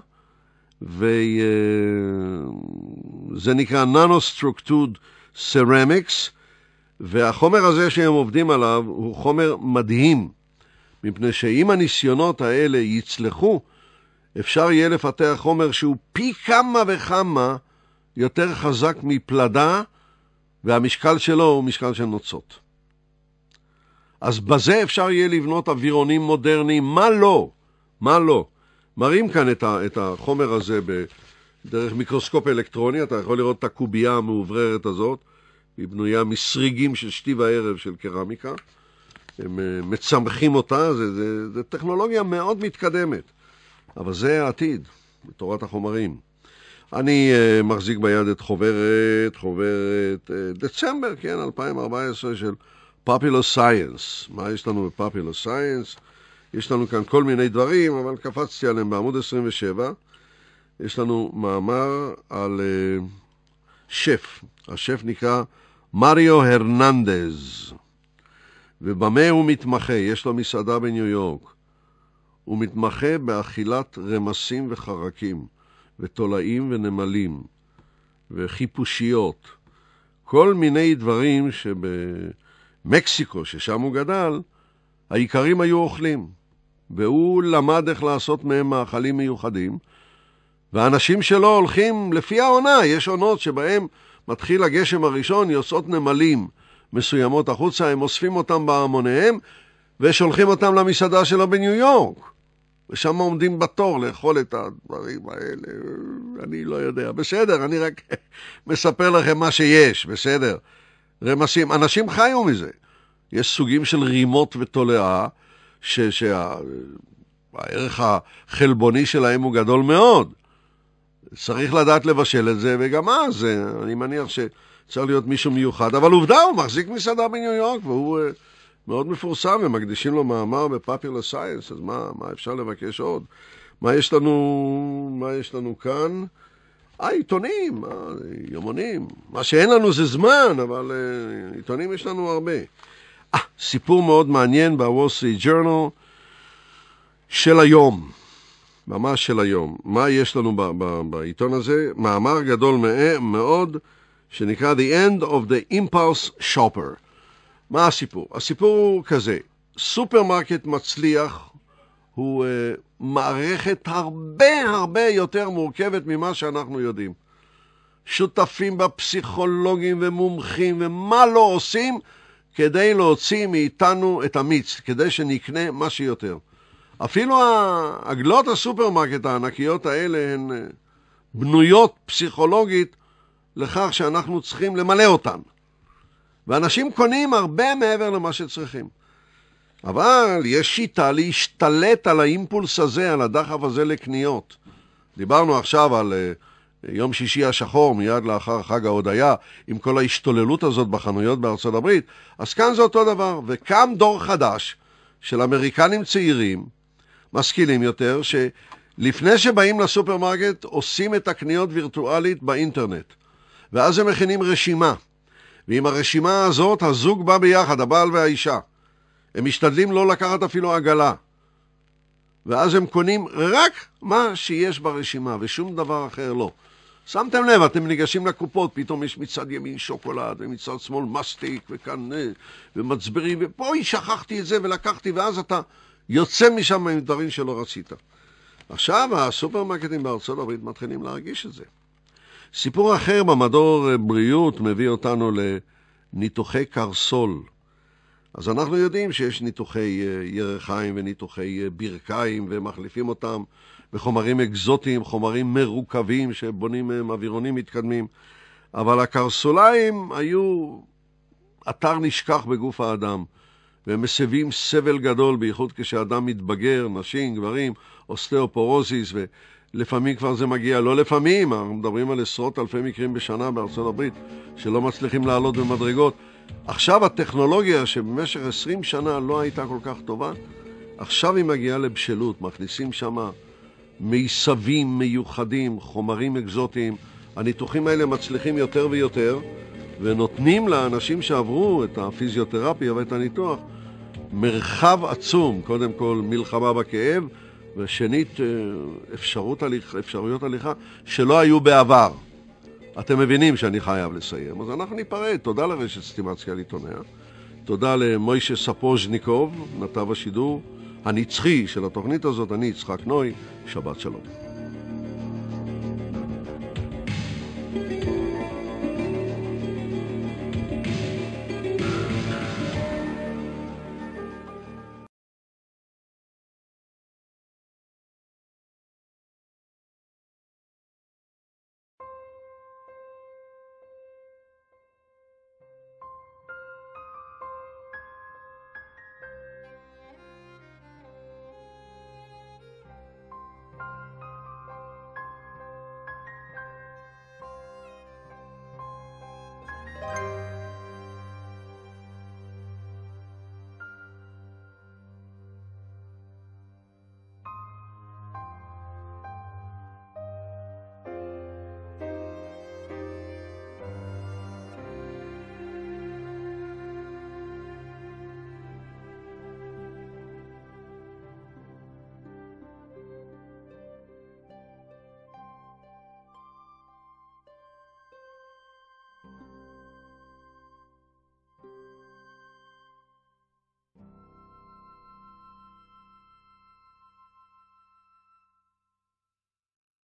וזה אה, נקרא ננו-סטרוקטוד סרמיקס, והחומר הזה שהם עובדים עליו הוא חומר מדהים, מפני שאם הניסיונות האלה יצלחו, אפשר יהיה לפתח חומר שהוא פי כמה וכמה יותר חזק מפלדה, והמשקל שלו הוא משקל של נוצות. אז בזה אפשר יהיה לבנות אווירונים מודרניים, מה לא? מה לא? מראים כאן את, ה, את החומר הזה דרך מיקרוסקופ אלקטרוני, אתה יכול לראות את הקובייה המאובררת הזאת, היא בנויה מסריגים של שתי וערב של קרמיקה, הם אה, מצמחים אותה, זה, זה, זה טכנולוגיה מאוד מתקדמת, אבל זה העתיד, בתורת החומרים. אני uh, מחזיק ביד את חוברת, חוברת uh, דצמבר, כן, 2014, של Popular Science. מה יש לנו ב-Popular Science? יש לנו כאן כל מיני דברים, אבל קפצתי עליהם בעמוד 27. יש לנו מאמר על אה, שף. השף נקרא מריו הרננדז. ובמה הוא מתמחה? יש לו מסעדה בניו יורק. הוא מתמחה באכילת רמסים וחרקים, ותולעים ונמלים, וחיפושיות. כל מיני דברים שב... מקסיקו, ששם הוא גדל, האיכרים היו אוכלים, והוא למד איך לעשות מהם מאכלים מיוחדים, והאנשים שלו הולכים לפי העונה, יש עונות שבהן מתחיל הגשם הראשון, יוצאות נמלים מסוימות החוצה, הם אוספים אותם בהמוניהם ושולחים אותם למסעדה שלו בניו יורק. ושם עומדים בתור לאכול את הדברים האלה, אני לא יודע. בסדר, אני רק מספר לכם מה שיש, בסדר. רמשים. אנשים חיו מזה. יש סוגים של רימות ותולעה, שהערך שה... החלבוני שלהם הוא גדול מאוד. צריך לדעת לבשל את זה, וגם אז, אה, אני מניח שצריך להיות מישהו מיוחד. אבל עובדה, הוא מחזיק מסעדה בניו יורק, והוא uh, מאוד מפורסם, ומקדישים לו מאמר בפאפילר סייאנס, אז מה, מה אפשר לבקש עוד? מה יש לנו, מה יש לנו כאן? אה, עיתונים, יומונים. מה שאין לנו זה זמן, אבל אה, עיתונים יש לנו הרבה. אה, סיפור מאוד מעניין בוול סטריט ג'ורנל של היום, ממש של היום. מה יש לנו בעיתון הזה? מאמר גדול מאוד שנקרא The End of the Impulse Shopper. מה הסיפור? הסיפור הוא כזה, סופרמרקט מצליח הוא uh, מערכת הרבה הרבה יותר מורכבת ממה שאנחנו יודעים. שותפים בה פסיכולוגים ומומחים ומה לא עושים כדי להוציא מאיתנו את המיץ, כדי שנקנה מה שיותר. אפילו עגלות הסופרמרקט הענקיות האלה הן אה, בנויות פסיכולוגית לכך שאנחנו צריכים למלא אותן. ואנשים קונים הרבה מעבר למה שצריכים. אבל יש שיטה להשתלט על האימפולס הזה, על הדחף הזה לקניות. דיברנו עכשיו על uh, יום שישי השחור, מיד לאחר חג ההודיה, עם כל ההשתוללות הזאת בחנויות בארצות הברית, אז כאן זה אותו דבר. וקם דור חדש של אמריקנים צעירים, משכילים יותר, שלפני שבאים לסופרמרקט עושים את הקניות וירטואלית באינטרנט. ואז הם מכינים רשימה. ועם הרשימה הזאת הזוג בא ביחד, הבעל והאישה. הם משתדלים לא לקחת אפילו עגלה. ואז הם קונים רק מה שיש ברשימה, ושום דבר אחר לא. שמתם לב, אתם ניגשים לקופות, פתאום יש מצד ימין שוקולד, ומצד שמאל מסטיק, וכאן, אה, מצברים, ובואי, שכחתי את זה ולקחתי, ואז אתה יוצא משם עם דברים שלא רצית. עכשיו הסופרמקטים בארצות הברית מתחילים להרגיש את זה. סיפור אחר במדור אה, בריאות מביא אותנו לניתוחי קרסול. אז אנחנו יודעים שיש ניתוחי אה, ירחיים וניתוחי אה, ברכיים, ומחליפים אותם בחומרים אקזוטיים, חומרים מרוכבים שבונים מהם אה, אווירונים מתקדמים. אבל הקרסוליים היו אתר נשכח בגוף האדם, והם מסבים סבל גדול, בייחוד כשאדם מתבגר, נשים, גברים, אוסטאופורוזיס, ולפעמים כבר זה מגיע, לא לפעמים, אנחנו מדברים על עשרות אלפי מקרים בשנה בארצות הברית, שלא מצליחים לעלות במדרגות. עכשיו הטכנולוגיה שבמשך 20 שנה לא הייתה כל כך טובה, עכשיו היא מגיעה לבשלות, מכניסים שם מיסבים מיוחדים, חומרים אקזוטיים. הניתוחים האלה מצליחים יותר ויותר, ונותנים לאנשים שעברו את הפיזיותרפיה ואת הניתוח מרחב עצום, קודם כל מלחמה בכאב, ושנית אה, אפשרות הליך, אפשרויות הליכה שלא היו בעבר. אתם מבינים שאני חייב לסיים, אז אנחנו ניפרד. תודה לרשת סטימציה לעיתוניה, תודה למוישה ספוז'ניקוב, נתב השידור הנצחי של התוכנית הזאת, אני יצחק נוי, שבת שלום.